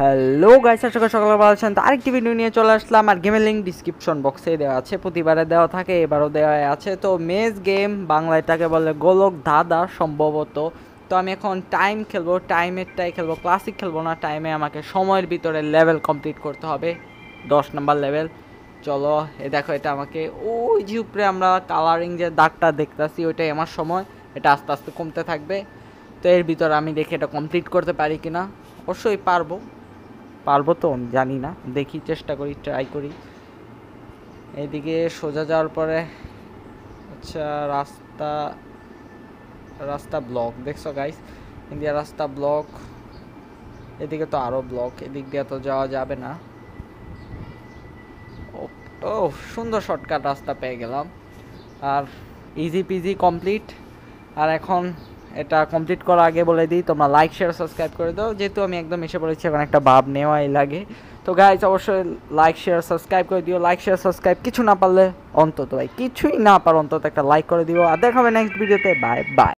hello guys সকাল সকালে ভালো আছেন আরেকটি ভিডিও নিয়ে চলে আসলাম আর গেমের লিঙ্ক ডিসক্রিপশন বক্সে দেওয়া আছে প্রতিবারে দেওয়া থাকে এবারও দেওয়া আছে তো মেজ গেম বাংলায় তাকে বলে গোলক দাদা সম্ভবত তো আমি এখন টাইম খেলবো টাইমেরটাই খেলবো ক্লাসিক খেলবো না টাইমে আমাকে সময়ের ভিতরে লেভেল কমপ্লিট করতে হবে দশ নাম্বার লেভেল চলো এ দেখো এটা আমাকে ওই যে উপরে আমরা কালারিং যে দাগটা দেখতেছি ওইটাই আমার সময় এটা আস্তে আস্তে কমতে থাকবে তো এর ভিতরে আমি দেখি এটা কমপ্লিট করতে পারি কিনা অবশ্যই পারবো পারবো তো জানি না দেখি চেষ্টা করি ট্রাই করি এদিকে সোজা যাওয়ার পরে আচ্ছা রাস্তা রাস্তা ব্লক দেখছো গাইস ইন্ডিয়া রাস্তা ব্লক এদিকে তো আরও ব্লক এদিক দিয়ে তো যাওয়া যাবে না ও সুন্দর শর্টকাট রাস্তা পেয়ে গেলাম আর ইজি পিজি কমপ্লিট আর এখন এটা কমপ্লিট করার আগে বলে দিই তোমরা লাইক শেয়ার সাবস্ক্রাইব করে দাও যেহেতু আমি একদম এসে বলেছি এখন একটা ভাব নেওয়াই লাগে তো গাইজ অবশ্যই লাইক শেয়ার সাবস্ক্রাইব করে দিও লাইক শেয়ার সাবস্ক্রাইব কিছু না পারলে অন্তত ভাই কিছুই না পার অন্তত একটা লাইক করে দিও আর দেখাবে নেক্সট ভিডিওতে বাই বাই